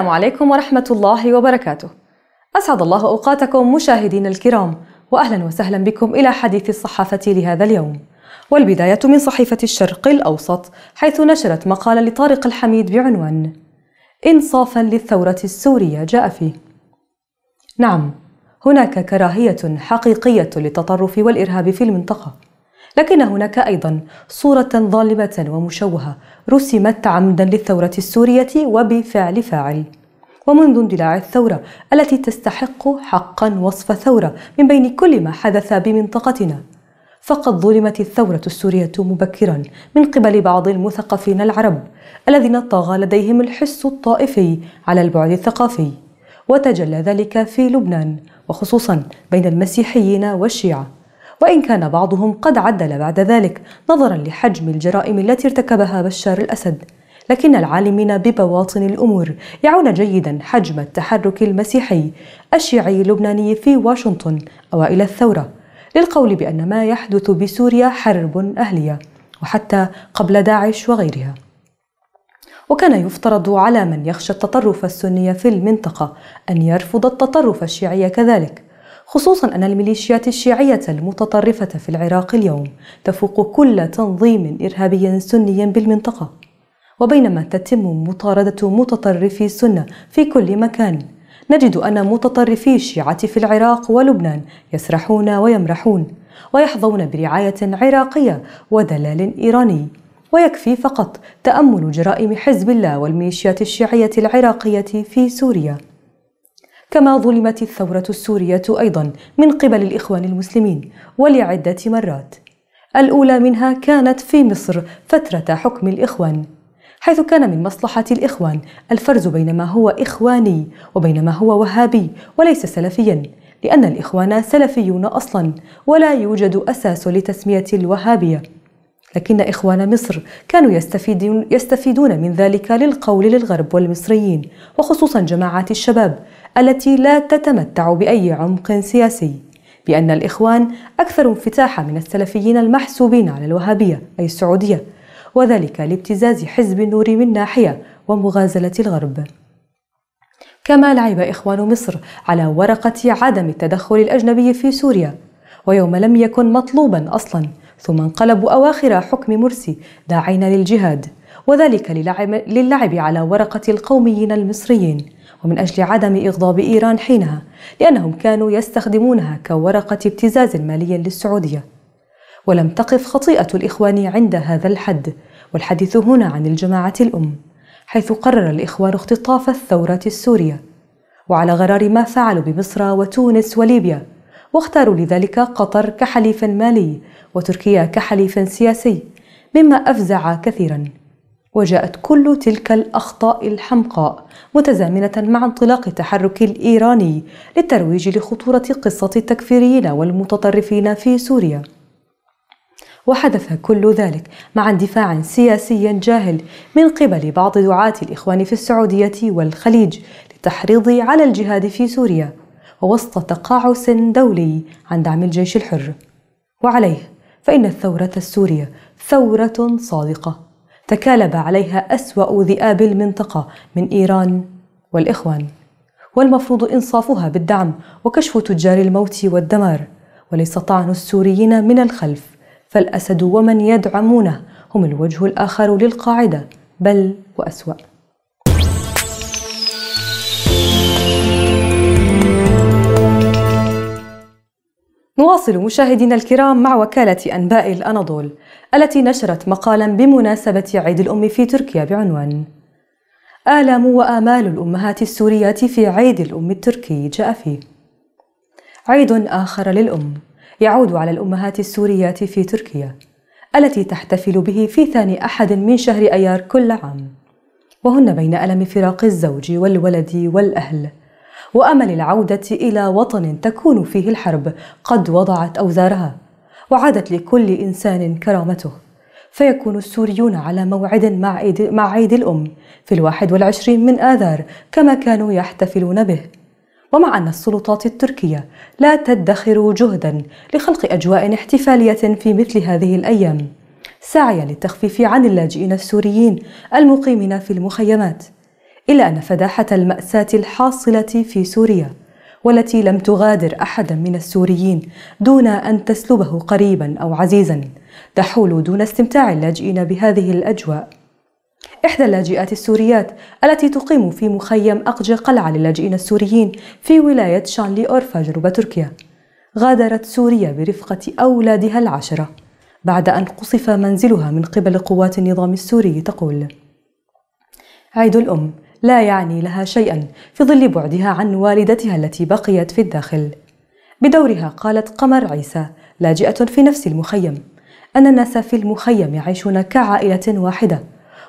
السلام عليكم ورحمة الله وبركاته. أسعد الله أوقاتكم مشاهدين الكرام، وأهلا وسهلا بكم إلى حديث الصحافة لهذا اليوم. والبداية من صحيفة الشرق الأوسط، حيث نشرت مقالا لطارق الحميد بعنوان: إنصافا للثورة السورية جاء فيه. نعم، هناك كراهية حقيقية للتطرف والإرهاب في المنطقة. لكن هناك أيضا صورة ظالمة ومشوهة رسمت عمدا للثورة السورية وبفعل فاعل ومنذ اندلاع الثورة التي تستحق حقا وصف ثورة من بين كل ما حدث بمنطقتنا فقد ظلمت الثورة السورية مبكرا من قبل بعض المثقفين العرب الذين طغى لديهم الحس الطائفي على البعد الثقافي وتجلى ذلك في لبنان وخصوصا بين المسيحيين والشيعة وإن كان بعضهم قد عدل بعد ذلك نظرا لحجم الجرائم التي ارتكبها بشار الأسد لكن العالمين ببواطن الامور يعون جيدا حجم التحرك المسيحي الشيعي اللبناني في واشنطن اوائل الثوره للقول بان ما يحدث بسوريا حرب اهليه وحتى قبل داعش وغيرها وكان يفترض على من يخشى التطرف السني في المنطقه ان يرفض التطرف الشيعي كذلك خصوصا أن الميليشيات الشيعية المتطرفة في العراق اليوم تفوق كل تنظيم إرهابي سني بالمنطقة وبينما تتم مطاردة متطرفي السنة في كل مكان نجد أن متطرفي الشيعة في العراق ولبنان يسرحون ويمرحون ويحظون برعاية عراقية ودلال إيراني ويكفي فقط تأمل جرائم حزب الله والميليشيات الشيعية العراقية في سوريا كما ظلمت الثورة السورية أيضا من قبل الإخوان المسلمين ولعدة مرات الأولى منها كانت في مصر فترة حكم الإخوان حيث كان من مصلحة الإخوان الفرز بين ما هو إخواني وبين ما هو وهابي وليس سلفيا لأن الإخوان سلفيون أصلا ولا يوجد أساس لتسمية الوهابية لكن إخوان مصر كانوا يستفيدون, يستفيدون من ذلك للقول للغرب والمصريين وخصوصا جماعات الشباب التي لا تتمتع بأي عمق سياسي بأن الإخوان أكثر انفتاحا من السلفيين المحسوبين على الوهابية أي السعودية وذلك لابتزاز حزب النور من ناحية ومغازلة الغرب كما لعب إخوان مصر على ورقة عدم التدخل الأجنبي في سوريا ويوم لم يكن مطلوبا أصلا ثم انقلبوا أواخر حكم مرسي داعين للجهاد وذلك للعب على ورقة القوميين المصريين ومن أجل عدم إغضاب إيران حينها لأنهم كانوا يستخدمونها كورقة ابتزاز مالي للسعودية ولم تقف خطيئة الإخوان عند هذا الحد والحديث هنا عن الجماعة الأم حيث قرر الإخوان اختطاف الثورة السورية وعلى غرار ما فعلوا بمصر وتونس وليبيا واختاروا لذلك قطر كحليف مالي وتركيا كحليف سياسي مما أفزع كثيراً وجاءت كل تلك الأخطاء الحمقاء متزامنة مع انطلاق التحرك الإيراني للترويج لخطورة قصة التكفيريين والمتطرفين في سوريا وحدث كل ذلك مع اندفاع سياسي جاهل من قبل بعض دعاة الإخوان في السعودية والخليج للتحريض على الجهاد في سوريا ووسط تقاعس دولي عن دعم الجيش الحر وعليه فإن الثورة السورية ثورة صادقة تكالب عليها أسوأ ذئاب المنطقة من إيران والإخوان والمفروض إنصافها بالدعم وكشف تجار الموت والدمار وليس طعن السوريين من الخلف فالأسد ومن يدعمونه هم الوجه الآخر للقاعدة بل وأسوأ نواصل مشاهدينا الكرام مع وكالة أنباء الأناضول التي نشرت مقالا بمناسبة عيد الأم في تركيا بعنوان آلام وآمال الأمهات السوريات في عيد الأم التركي جاء فيه عيد آخر للأم يعود على الأمهات السوريات في تركيا التي تحتفل به في ثاني أحد من شهر أيار كل عام وهن بين ألم فراق الزوج والولد والأهل وأمل العودة إلى وطن تكون فيه الحرب قد وضعت أوزارها وعادت لكل إنسان كرامته فيكون السوريون على موعد مع عيد, الأم في الواحد والعشرين من آذار كما كانوا يحتفلون به ومع أن السلطات التركية لا تدخر جهدا لخلق أجواء احتفالية في مثل هذه الأيام سعيا للتخفيف عن اللاجئين السوريين المقيمين في المخيمات إلا أن فداحة المأساة الحاصلة في سوريا والتي لم تغادر أحدا من السوريين دون أن تسلبه قريبا أو عزيزا تحول دون استمتاع اللاجئين بهذه الأجواء إحدى اللاجئات السوريات التي تقيم في مخيم أقجي قلعة للاجئين السوريين في ولاية شانلي أورفا جنوب تركيا غادرت سوريا برفقة أولادها العشرة بعد أن قصف منزلها من قبل قوات النظام السوري تقول عيد الأم لا يعني لها شيئا في ظل بعدها عن والدتها التي بقيت في الداخل بدورها قالت قمر عيسى لاجئة في نفس المخيم أن الناس في المخيم يعيشون كعائلة واحدة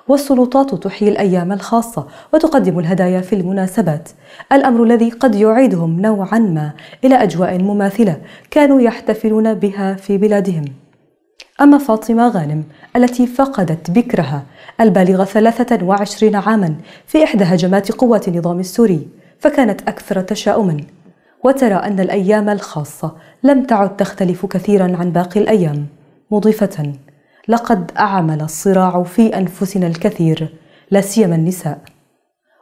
والسلطات تحيي الأيام الخاصة وتقدم الهدايا في المناسبات الأمر الذي قد يعيدهم نوعا ما إلى أجواء مماثلة كانوا يحتفلون بها في بلادهم أما فاطمة غانم التي فقدت بكرها البالغة 23 عاما في إحدى هجمات قوات النظام السوري فكانت أكثر تشاؤما وترى أن الأيام الخاصة لم تعد تختلف كثيرا عن باقي الأيام مضيفة لقد أعمل الصراع في أنفسنا الكثير لا سيما النساء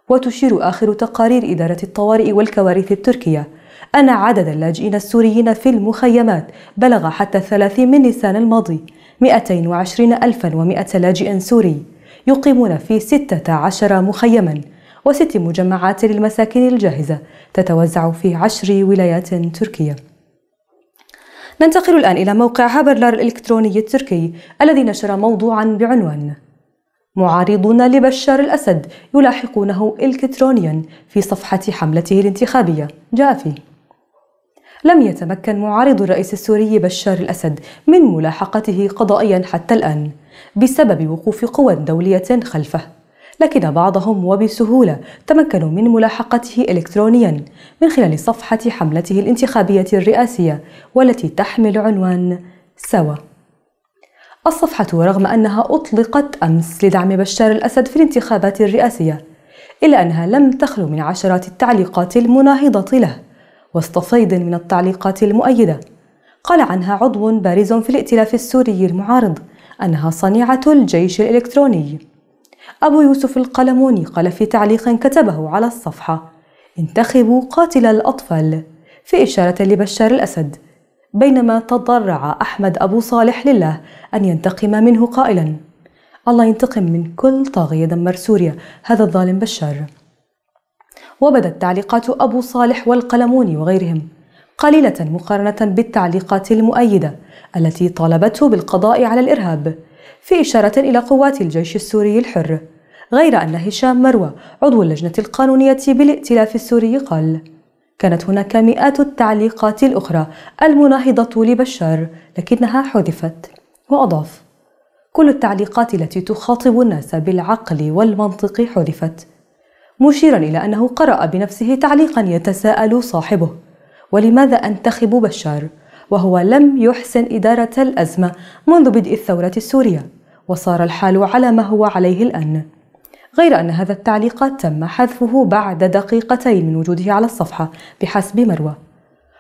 وتشير آخر تقارير إدارة الطوارئ والكوارث التركية أن عدد اللاجئين السوريين في المخيمات بلغ حتى الثلاثين من نيسان الماضي 220100 لاجئ سوري يقيمون في 16 مخيما وست مجمعات للمساكن الجاهزة تتوزع في عشر ولايات تركية ننتقل الآن إلى موقع هابرلر الإلكتروني التركي الذي نشر موضوعا بعنوان معارضون لبشار الأسد يلاحقونه إلكترونيا في صفحة حملته الانتخابية جاء فيه لم يتمكن معارضو الرئيس السوري بشار الأسد من ملاحقته قضائيا حتى الآن بسبب وقوف قوى دولية خلفه لكن بعضهم وبسهولة تمكنوا من ملاحقته إلكترونيا من خلال صفحة حملته الانتخابية الرئاسية والتي تحمل عنوان سوا الصفحة رغم أنها أطلقت أمس لدعم بشار الأسد في الانتخابات الرئاسية إلا أنها لم تخلو من عشرات التعليقات المناهضة له وسط صيد من التعليقات المؤيدة قال عنها عضو بارز في الائتلاف السوري المعارض أنها صنيعة الجيش الإلكتروني أبو يوسف القلموني قال في تعليق كتبه على الصفحة انتخبوا قاتل الأطفال في إشارة لبشار الأسد بينما تضرع أحمد أبو صالح لله أن ينتقم منه قائلا الله ينتقم من كل طاغية دمر سوريا هذا الظالم بشار وبدت تعليقات أبو صالح والقلموني وغيرهم قليلة مقارنة بالتعليقات المؤيدة التي طالبته بالقضاء على الإرهاب في إشارة إلى قوات الجيش السوري الحر غير أن هشام مروة عضو اللجنة القانونية بالائتلاف السوري قال كانت هناك مئات التعليقات الأخرى المناهضة لبشار لكنها حذفت وأضاف كل التعليقات التي تخاطب الناس بالعقل والمنطق حذفت مشيرا إلى أنه قرأ بنفسه تعليقا يتساءل صاحبه ولماذا أنتخب بشار وهو لم يحسن إدارة الأزمة منذ بدء الثورة السورية وصار الحال على ما هو عليه الآن غير أن هذا التعليق تم حذفه بعد دقيقتين من وجوده على الصفحة بحسب مروى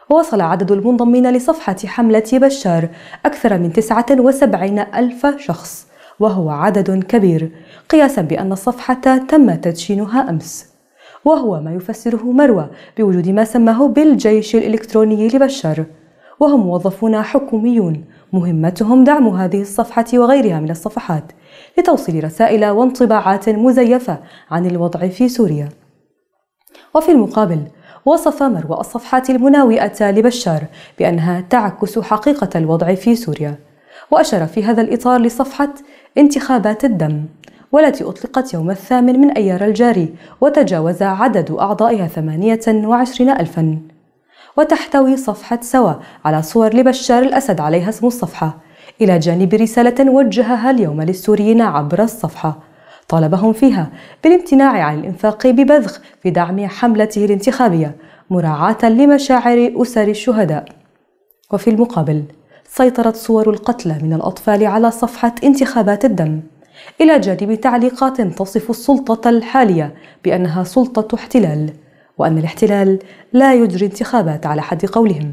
وصل عدد المنضمين لصفحة حملة بشار أكثر من 79 ألف شخص وهو عدد كبير قياسا بأن الصفحة تم تدشينها أمس وهو ما يفسره مروى بوجود ما سماه بالجيش الإلكتروني لبشار وهم موظفون حكوميون مهمتهم دعم هذه الصفحة وغيرها من الصفحات لتوصيل رسائل وانطباعات مزيفة عن الوضع في سوريا وفي المقابل وصف مروى الصفحات المناوئة لبشار بأنها تعكس حقيقة الوضع في سوريا وأشار في هذا الإطار لصفحة انتخابات الدم والتي أطلقت يوم الثامن من أيار الجاري وتجاوز عدد أعضائها 28 ألفا وتحتوي صفحة سوا على صور لبشار الأسد عليها اسم الصفحة إلى جانب رسالة وجهها اليوم للسوريين عبر الصفحة طالبهم فيها بالامتناع عن الإنفاق ببذخ في دعم حملته الانتخابية مراعاة لمشاعر أسر الشهداء وفي المقابل سيطرت صور القتلى من الأطفال على صفحة انتخابات الدم إلى جانب تعليقات تصف السلطة الحالية بأنها سلطة احتلال وأن الاحتلال لا يجري انتخابات على حد قولهم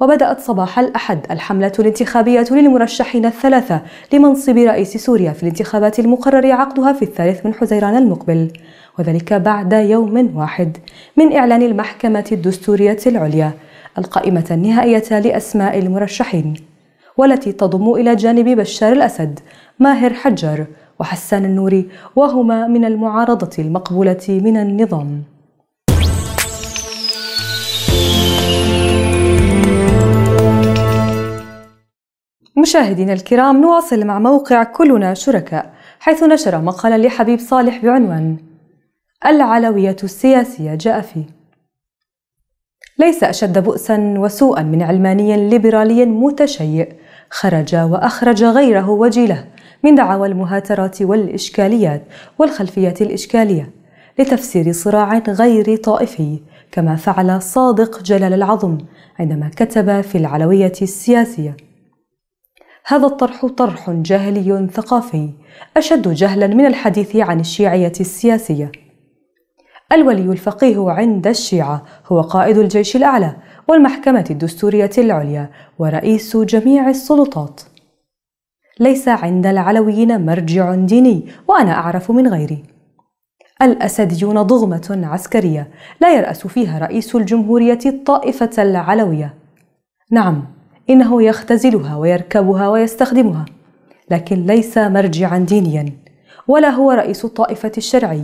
وبدأت صباح الأحد الحملة الانتخابية للمرشحين الثلاثة لمنصب رئيس سوريا في الانتخابات المقرر عقدها في الثالث من حزيران المقبل وذلك بعد يوم واحد من إعلان المحكمة الدستورية العليا القائمة النهائية لأسماء المرشحين والتي تضم إلى جانب بشار الأسد ماهر حجر وحسان النوري وهما من المعارضة المقبولة من النظام مشاهدينا الكرام نواصل مع موقع كلنا شركاء حيث نشر مقالا لحبيب صالح بعنوان العلوية السياسية جاء فيه ليس أشد بؤسا وسوءا من علماني ليبرالي متشيئ خرج وأخرج غيره وجيله من دعاوى المهاترات والإشكاليات والخلفيات الإشكالية لتفسير صراع غير طائفي كما فعل صادق جلال العظم عندما كتب في العلوية السياسية هذا الطرح طرح جاهلي ثقافي أشد جهلا من الحديث عن الشيعية السياسية الولي الفقيه عند الشيعة هو قائد الجيش الأعلى والمحكمة الدستورية العليا ورئيس جميع السلطات. ليس عند العلويين مرجع ديني وأنا أعرف من غيري. الأسديون ضغمة عسكرية لا يرأس فيها رئيس الجمهورية الطائفة العلوية. نعم، إنه يختزلها ويركبها ويستخدمها، لكن ليس مرجعا دينيا، ولا هو رئيس الطائفة الشرعي.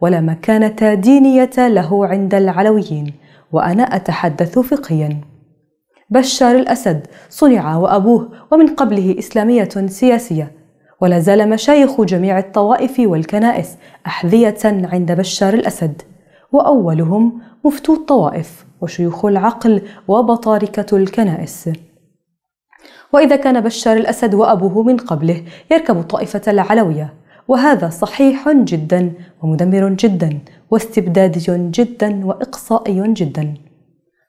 ولا مكانة دينية له عند العلويين وأنا أتحدث فقهيا بشار الأسد صنع وأبوه ومن قبله إسلامية سياسية ولا زال مشايخ جميع الطوائف والكنائس أحذية عند بشار الأسد وأولهم مفتو الطوائف وشيوخ العقل وبطاركة الكنائس وإذا كان بشار الأسد وأبوه من قبله يركب الطائفة العلوية وهذا صحيح جدا ومدمر جدا واستبدادي جدا واقصائي جدا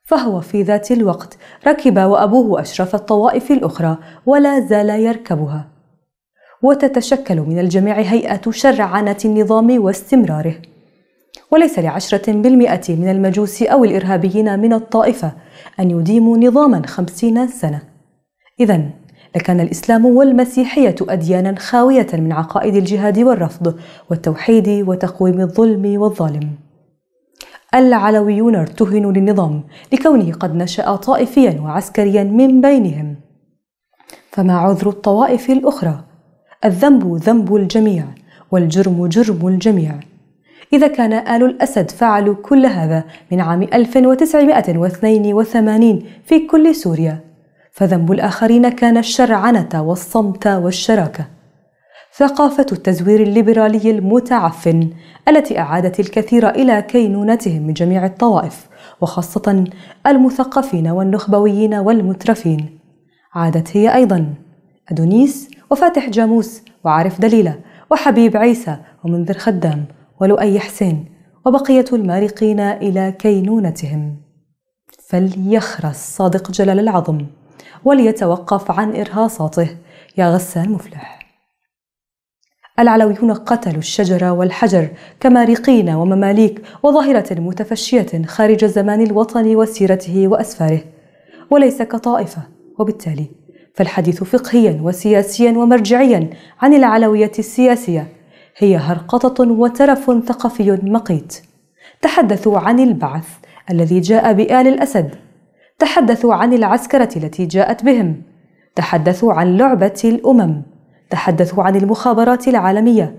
فهو في ذات الوقت ركب وابوه اشرف الطوائف الاخرى ولا زال يركبها وتتشكل من الجميع هيئه شرعنه النظام واستمراره وليس لعشرة بالمئة من المجوس أو الإرهابيين من الطائفة أن يديموا نظاما خمسين سنة إذا لكان الإسلام والمسيحية أديانا خاوية من عقائد الجهاد والرفض والتوحيد وتقويم الظلم والظالم العلويون ارتهنوا للنظام لكونه قد نشأ طائفيا وعسكريا من بينهم فما عذر الطوائف الأخرى؟ الذنب ذنب الجميع والجرم جرم الجميع إذا كان آل الأسد فعلوا كل هذا من عام 1982 في كل سوريا فذنب الآخرين كان الشرعنة والصمت والشراكة. ثقافة التزوير الليبرالي المتعفن التي أعادت الكثير إلى كينونتهم من جميع الطوائف وخاصة المثقفين والنخبويين والمترفين. عادت هي أيضا أدونيس وفاتح جاموس وعارف دليلة وحبيب عيسى ومنذر خدام ولؤي حسين وبقية المارقين إلى كينونتهم. فليخرس صادق جلال العظم وليتوقف عن إرهاصاته يا غسان مفلح العلويون قتلوا الشجر والحجر كمارقين ومماليك وظاهرة متفشية خارج الزمان الوطني وسيرته وأسفاره وليس كطائفة وبالتالي فالحديث فقهيا وسياسيا ومرجعيا عن العلوية السياسية هي هرقطة وترف ثقافي مقيت تحدثوا عن البعث الذي جاء بآل الأسد تحدثوا عن العسكرة التي جاءت بهم تحدثوا عن لعبة الأمم تحدثوا عن المخابرات العالمية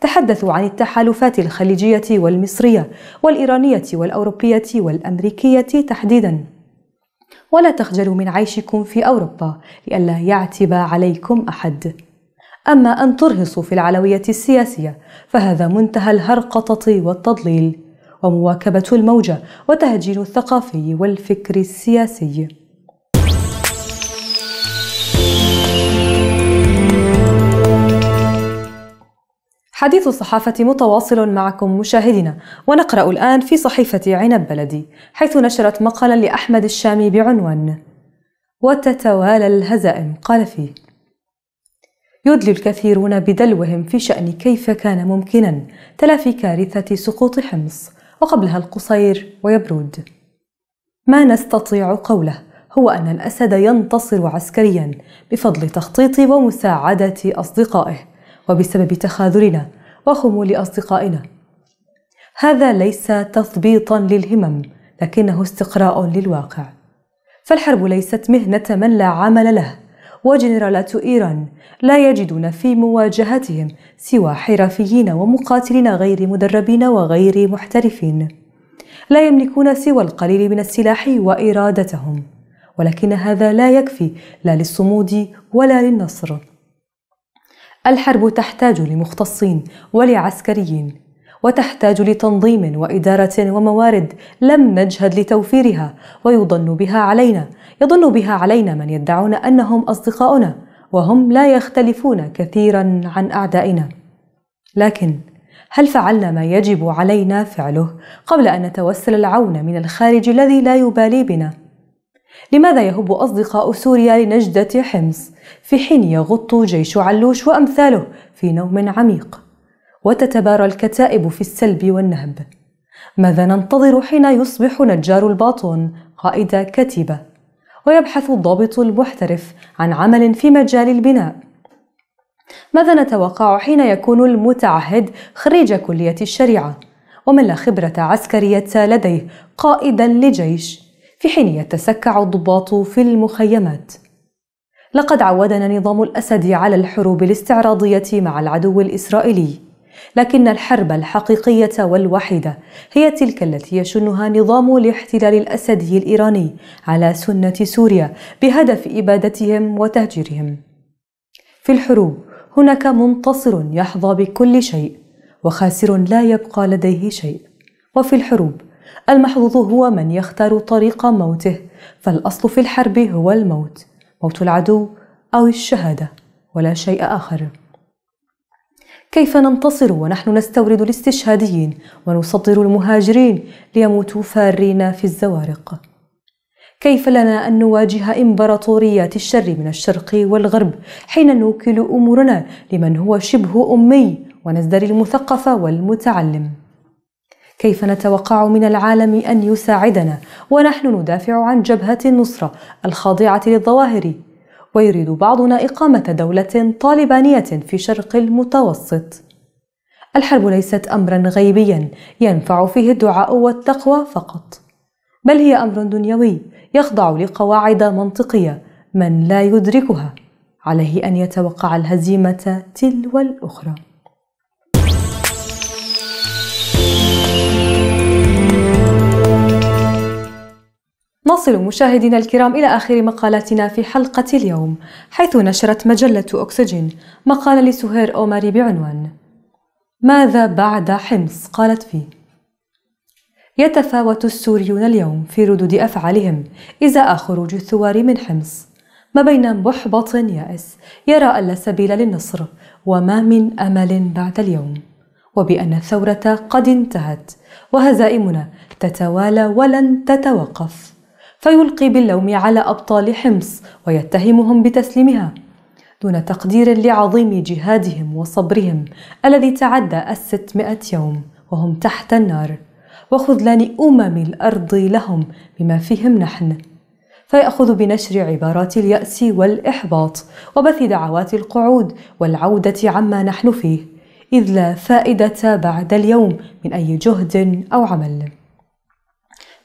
تحدثوا عن التحالفات الخليجية والمصرية والإيرانية والأوروبية والأمريكية تحديدا ولا تخجلوا من عيشكم في أوروبا لئلا يعتب عليكم أحد أما أن ترهصوا في العلوية السياسية فهذا منتهى الهرقطة والتضليل ومواكبة الموجة وتهجير الثقافي والفكر السياسي حديث الصحافة متواصل معكم مشاهدينا ونقرأ الآن في صحيفة عنب بلدي حيث نشرت مقالا لأحمد الشامي بعنوان وتتوالى الهزائم قال فيه يدلي الكثيرون بدلوهم في شأن كيف كان ممكنا تلافي كارثة سقوط حمص وقبلها القصير ويبرود ما نستطيع قوله هو أن الأسد ينتصر عسكريا بفضل تخطيط ومساعدة أصدقائه وبسبب تخاذلنا وخمول أصدقائنا هذا ليس تثبيطا للهمم لكنه استقراء للواقع فالحرب ليست مهنة من لا عمل له وجنرالات إيران لا يجدون في مواجهتهم سوى حرفيين ومقاتلين غير مدربين وغير محترفين لا يملكون سوى القليل من السلاح وإرادتهم ولكن هذا لا يكفي لا للصمود ولا للنصر الحرب تحتاج لمختصين ولعسكريين وتحتاج لتنظيم وإدارة وموارد لم نجهد لتوفيرها ويضن بها علينا يضن بها علينا من يدعون أنهم أصدقاؤنا وهم لا يختلفون كثيرا عن أعدائنا لكن هل فعلنا ما يجب علينا فعله قبل أن نتوسل العون من الخارج الذي لا يبالي بنا؟ لماذا يهب أصدقاء سوريا لنجدة حمص في حين يغط جيش علوش وأمثاله في نوم عميق؟ وتتبارى الكتائب في السلب والنهب ماذا ننتظر حين يصبح نجار الباطون قائد كتيبة ويبحث الضابط المحترف عن عمل في مجال البناء ماذا نتوقع حين يكون المتعهد خريج كلية الشريعة ومن لا خبرة عسكرية لديه قائدا لجيش في حين يتسكع الضباط في المخيمات لقد عودنا نظام الأسد على الحروب الاستعراضية مع العدو الإسرائيلي لكن الحرب الحقيقية والوحيدة هي تلك التي يشنها نظام الاحتلال الأسدي الإيراني على سنة سوريا بهدف إبادتهم وتهجيرهم. في الحروب هناك منتصر يحظى بكل شيء وخاسر لا يبقى لديه شيء. وفي الحروب المحظوظ هو من يختار طريق موته فالأصل في الحرب هو الموت موت العدو أو الشهادة ولا شيء آخر كيف ننتصر ونحن نستورد الاستشهاديين ونصدر المهاجرين ليموتوا فارين في الزوارق كيف لنا أن نواجه إمبراطوريات الشر من الشرق والغرب حين نوكل أمورنا لمن هو شبه أمي ونزدري المثقف والمتعلم كيف نتوقع من العالم أن يساعدنا ونحن ندافع عن جبهة النصرة الخاضعة للظواهر ويريد بعضنا إقامة دولة طالبانية في شرق المتوسط. الحرب ليست أمرا غيبيا ينفع فيه الدعاء والتقوى فقط، بل هي أمر دنيوي يخضع لقواعد منطقية من لا يدركها، عليه أن يتوقع الهزيمة تلو الأخرى. نصل مشاهدينا الكرام إلى آخر مقالاتنا في حلقة اليوم حيث نشرت مجلة أكسجين مقالة لسهير أومري بعنوان ماذا بعد حمص قالت فيه يتفاوت السوريون اليوم في ردود أفعالهم إزاء خروج الثوار من حمص ما بين محبط يائس يرى ألا سبيل للنصر وما من أمل بعد اليوم وبأن الثورة قد انتهت وهزائمنا تتوالى ولن تتوقف فيلقي باللوم على أبطال حمص ويتهمهم بتسليمها دون تقدير لعظيم جهادهم وصبرهم الذي تعدى الستمائة يوم وهم تحت النار وخذلان أمم الأرض لهم بما فيهم نحن فيأخذ بنشر عبارات اليأس والإحباط وبث دعوات القعود والعودة عما نحن فيه إذ لا فائدة بعد اليوم من أي جهد أو عمل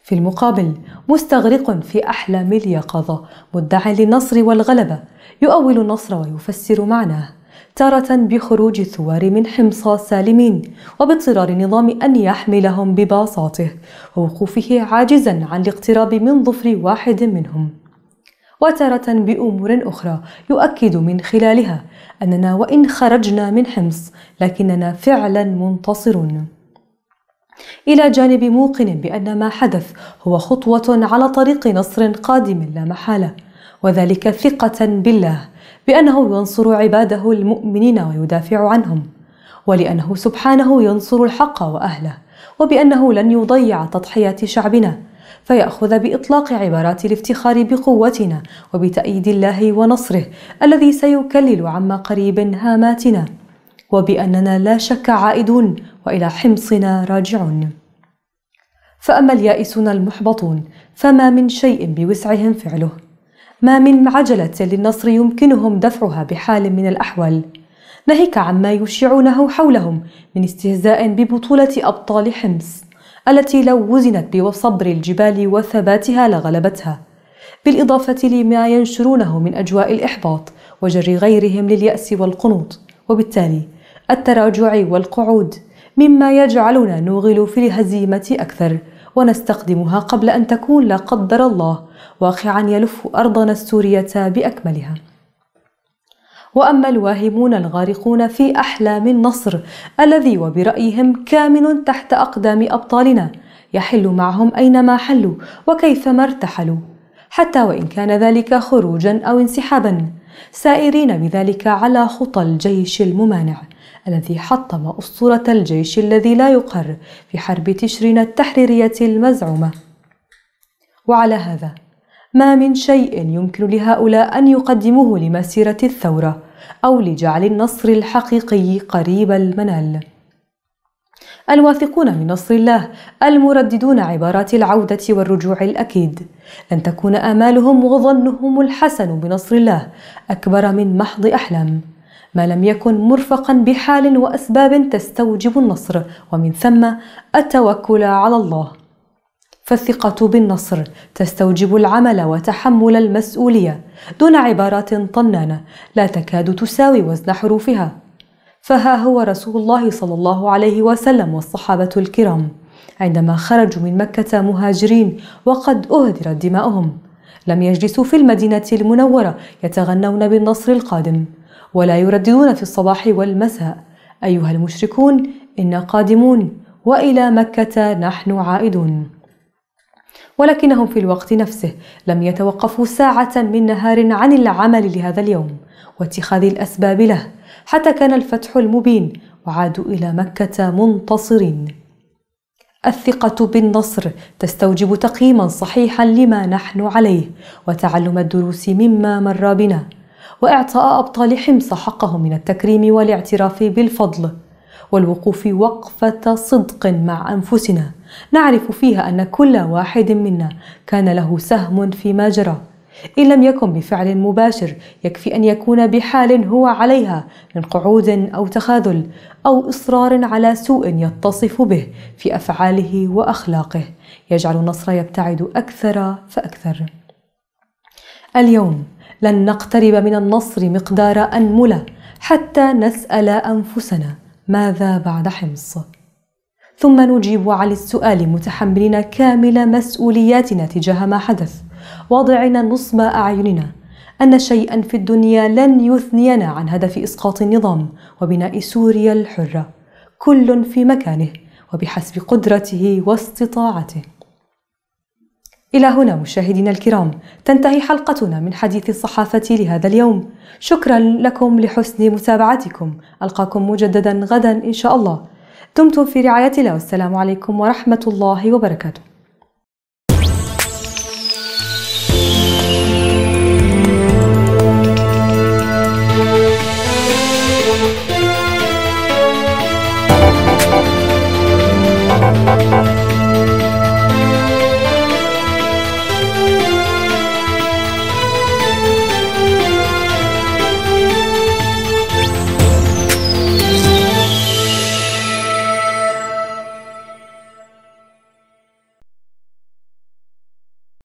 في المقابل مستغرق في أحلام اليقظة مدعى للنصر والغلبة يؤول النصر ويفسر معناه تارة بخروج الثوار من حمص سالمين وباضطرار النظام أن يحملهم بباصاته ووقوفه عاجزا عن الاقتراب من ظفر واحد منهم وتارة بأمور أخرى يؤكد من خلالها أننا وإن خرجنا من حمص لكننا فعلا منتصرون إلى جانب موقن بأن ما حدث هو خطوة على طريق نصر قادم لا محالة وذلك ثقة بالله بأنه ينصر عباده المؤمنين ويدافع عنهم ولأنه سبحانه ينصر الحق وأهله وبأنه لن يضيع تضحيات شعبنا فيأخذ بإطلاق عبارات الافتخار بقوتنا وبتأييد الله ونصره الذي سيكلل عما قريب هاماتنا وباننا لا شك عائدون والى حمصنا راجعون فاما اليائسون المحبطون فما من شيء بوسعهم فعله ما من عجله للنصر يمكنهم دفعها بحال من الاحوال ناهيك عما يشيعونه حولهم من استهزاء ببطوله ابطال حمص التي لو وزنت بصبر الجبال وثباتها لغلبتها بالإضافة لما ينشرونه من أجواء الإحباط وجر غيرهم لليأس والقنوط وبالتالي التراجع والقعود مما يجعلنا نوغل في الهزيمة أكثر ونستخدمها قبل أن تكون لا قدر الله واقعا يلف أرضنا السورية بأكملها واما الواهمون الغارقون في احلام النصر الذي وبرايهم كامن تحت اقدام ابطالنا يحل معهم اينما حلوا وكيفما ارتحلوا حتى وان كان ذلك خروجا او انسحابا سائرين بذلك على خطى الجيش الممانع الذي حطم أسطورة الجيش الذي لا يقر في حرب تشرين التحريرية المزعومة وعلى هذا ما من شيء يمكن لهؤلاء أن يقدموه لمسيرة الثورة أو لجعل النصر الحقيقي قريب المنال الواثقون من نصر الله المرددون عبارات العودة والرجوع الأكيد لن تكون آمالهم وظنهم الحسن بنصر الله أكبر من محض أحلام ما لم يكن مرفقا بحال واسباب تستوجب النصر ومن ثم التوكل على الله فالثقة بالنصر تستوجب العمل وتحمل المسؤولية دون عبارات طنانة لا تكاد تساوي وزن حروفها فها هو رسول الله صلى الله عليه وسلم والصحابة الكرام عندما خرجوا من مكة مهاجرين وقد أهدرت دماؤهم لم يجلسوا في المدينة المنورة يتغنون بالنصر القادم ولا يرددون في الصباح والمساء أيها المشركون إنا قادمون وإلى مكة نحن عائدون ولكنهم في الوقت نفسه لم يتوقفوا ساعة من نهار عن العمل لهذا اليوم واتخاذ الأسباب له حتى كان الفتح المبين وعادوا إلى مكة منتصرين الثقة بالنصر تستوجب تقييما صحيحا لما نحن عليه وتعلم الدروس مما مر بنا وإعطاء أبطال حمص حقهم من التكريم والاعتراف بالفضل والوقوف وقفة صدق مع أنفسنا نعرف فيها أن كل واحد منا كان له سهم فيما جرى إن لم يكن بفعل مباشر يكفي أن يكون بحال هو عليها من قعود أو تخاذل أو إصرار على سوء يتصف به في أفعاله وأخلاقه يجعل النصر يبتعد أكثر فأكثر اليوم لن نقترب من النصر مقدار أنملة حتى نسأل أنفسنا ماذا بعد حمص ثم نجيب على السؤال متحملين كامل مسؤولياتنا تجاه ما حدث واضعين نصب أعيننا أن شيئا في الدنيا لن يثنينا عن هدف إسقاط النظام وبناء سوريا الحرة كل في مكانه وبحسب قدرته واستطاعته إلى هنا مشاهدينا الكرام تنتهي حلقتنا من حديث الصحافة لهذا اليوم شكرا لكم لحسن متابعتكم ألقاكم مجددا غدا إن شاء الله دمتم في رعاية الله والسلام عليكم ورحمة الله وبركاته